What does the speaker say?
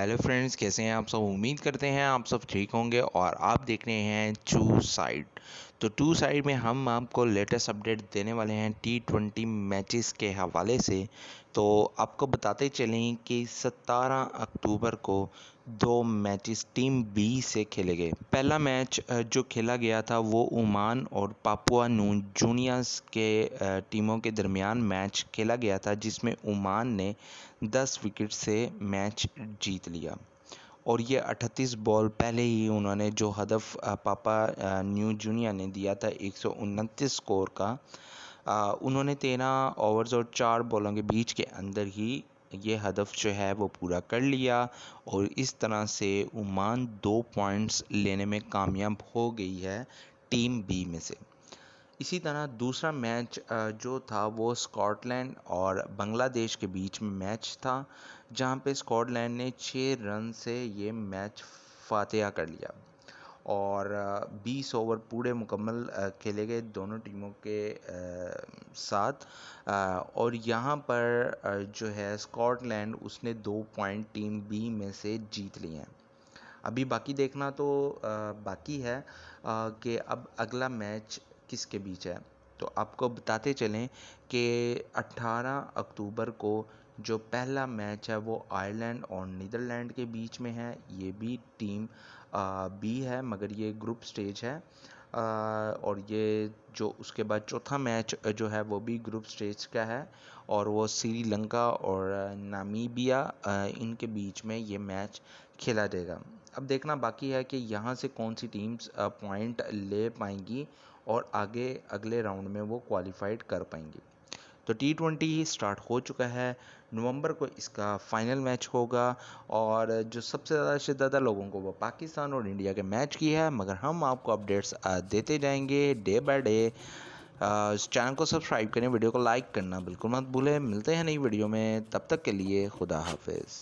hello friends कैसे हैं आप सब उम्मीद करते हैं आप सब ठीक होंगे और आप देख रहे हैं चू साइड तो टू साइड में हम आपको लेटेस्ट अपडेट देने वाले हैं टी ट्वेंटी मैचेस के हवाले से तो आपको बताते चलें कि 17 अक्टूबर को दो मैचेस टीम बी से खेले गए पहला मैच जो खेला गया था वो ओमान और पापुआ नू जूनियर्स के टीमों के दरमियान मैच खेला गया था जिसमें ओमान ने 10 विकेट से मैच जीत लिया और ये 38 बॉल पहले ही उन्होंने जो हदफ पापा न्यू जूनियर ने दिया था एक स्कोर का उन्होंने तेरह ओवर्स और चार बॉलों के बीच के अंदर ही ये हदफ जो है वो पूरा कर लिया और इस तरह से उमान दो पॉइंट्स लेने में कामयाब हो गई है टीम बी में से इसी तरह दूसरा मैच जो था वो स्कॉटलैंड और बांग्लादेश के बीच में मैच था जहां पे स्कॉटलैंड ने छः रन से ये मैच फातह कर लिया और 20 ओवर पूरे मुकम्मल खेले गए दोनों टीमों के साथ और यहाँ पर जो है स्कॉटलैंड उसने दो पॉइंट टीम बी में से जीत ली हैं अभी बाकी देखना तो बाकी है कि अब अगला मैच इक्कीस के बीच है तो आपको बताते चलें कि 18 अक्टूबर को जो पहला मैच है वो आयरलैंड और नीदरलैंड के बीच में है ये भी टीम बी है मगर ये ग्रुप स्टेज है और ये जो उसके बाद चौथा मैच जो है वो भी ग्रुप स्टेज का है और वो श्रीलंका और नामीबिया इनके बीच में ये मैच खेला जाएगा अब देखना बाकी है कि यहाँ से कौन सी टीम्स पॉइंट ले पाएंगी और आगे अगले राउंड में वो क्वालिफाइड कर पाएंगी तो टी ट्वेंटी स्टार्ट हो चुका है नवंबर को इसका फाइनल मैच होगा और जो सबसे ज़्यादा से ज़्यादा लोगों को वो पाकिस्तान और इंडिया के मैच की है मगर हम आपको अपडेट्स देते जाएंगे डे बाय डे चैनल को सब्सक्राइब करें वीडियो को लाइक करना बिल्कुल मत भूलें मिलते हैं नई वीडियो में तब तक के लिए खुदा हाफिज़